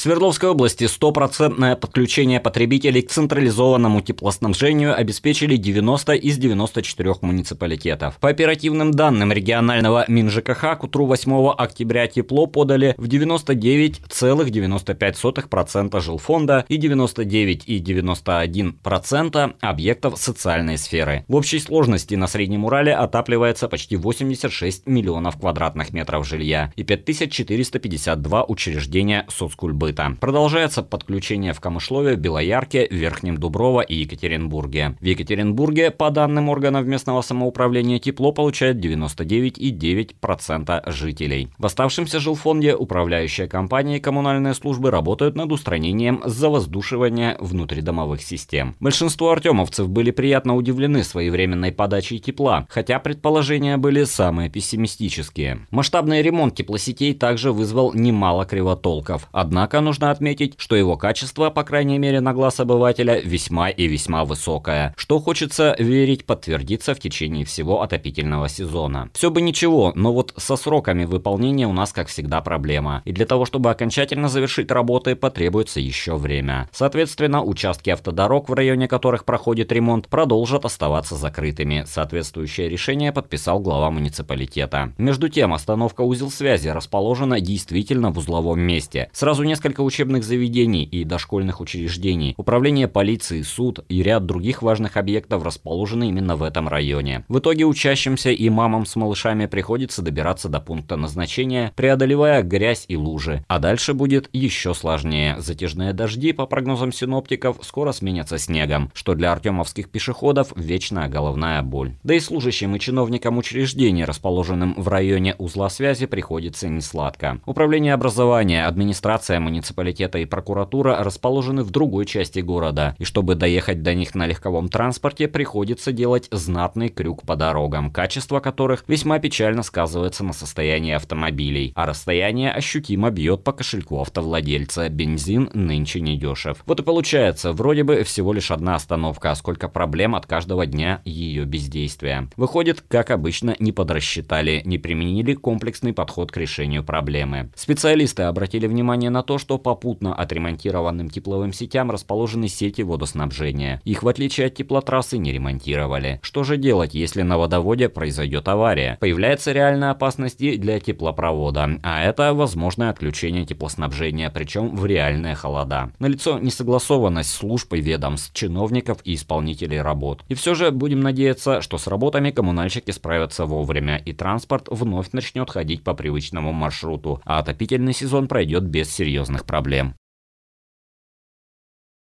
Свердловской области стопроцентное подключение потребителей к централизованному теплоснабжению обеспечили 90 из 94 муниципалитетов. По оперативным данным регионального МинЖКХ к утру 8 октября тепло подали в 99,95% жилфонда и 99,91% объектов социальной сферы. В общей сложности на Среднем Урале отапливается почти 86 миллионов квадратных метров жилья и 5452 учреждения соцкульбы открыто. Продолжается подключение в Камышлове, Белоярке, Верхнем Дуброво и Екатеринбурге. В Екатеринбурге, по данным органов местного самоуправления, тепло получает 99,9% жителей. В оставшемся жилфонде управляющие компании и коммунальные службы работают над устранением завоздушивания внутридомовых систем. Большинство артемовцев были приятно удивлены своевременной подачей тепла, хотя предположения были самые пессимистические. Масштабный ремонт теплосетей также вызвал немало кривотолков. Однако нужно отметить, что его качество, по крайней мере на глаз обывателя, весьма и весьма высокое, что хочется верить подтвердится в течение всего отопительного сезона. Все бы ничего, но вот со сроками выполнения у нас как всегда проблема. И для того, чтобы окончательно завершить работы, потребуется еще время. Соответственно, участки автодорог, в районе которых проходит ремонт, продолжат оставаться закрытыми. Соответствующее решение подписал глава муниципалитета. Между тем, остановка узел связи расположена действительно в узловом месте. Сразу несколько несколько учебных заведений и дошкольных учреждений, управление полиции, суд и ряд других важных объектов расположены именно в этом районе. В итоге учащимся и мамам с малышами приходится добираться до пункта назначения, преодолевая грязь и лужи, а дальше будет еще сложнее. Затяжные дожди, по прогнозам синоптиков, скоро сменятся снегом, что для артемовских пешеходов вечная головная боль. Да и служащим и чиновникам учреждений, расположенным в районе узла связи, приходится несладко. Управление образования, администрация, муниципальная муниципалитета и прокуратура расположены в другой части города, и чтобы доехать до них на легковом транспорте, приходится делать знатный крюк по дорогам, качество которых весьма печально сказывается на состоянии автомобилей, а расстояние ощутимо бьет по кошельку автовладельца, бензин нынче не дешев, Вот и получается, вроде бы всего лишь одна остановка, а сколько проблем от каждого дня ее бездействия. Выходит, как обычно, не подрасчитали, не применили комплексный подход к решению проблемы. Специалисты обратили внимание на то, что что попутно отремонтированным тепловым сетям расположены сети водоснабжения. Их в отличие от теплотрассы не ремонтировали. Что же делать, если на водоводе произойдет авария? Появляется реальная опасность и для теплопровода, а это возможное отключение теплоснабжения, причем в реальные холода. Налицо несогласованность служб и ведомств, чиновников и исполнителей работ. И все же будем надеяться, что с работами коммунальщики справятся вовремя и транспорт вновь начнет ходить по привычному маршруту, а отопительный сезон пройдет без серьезных проблем.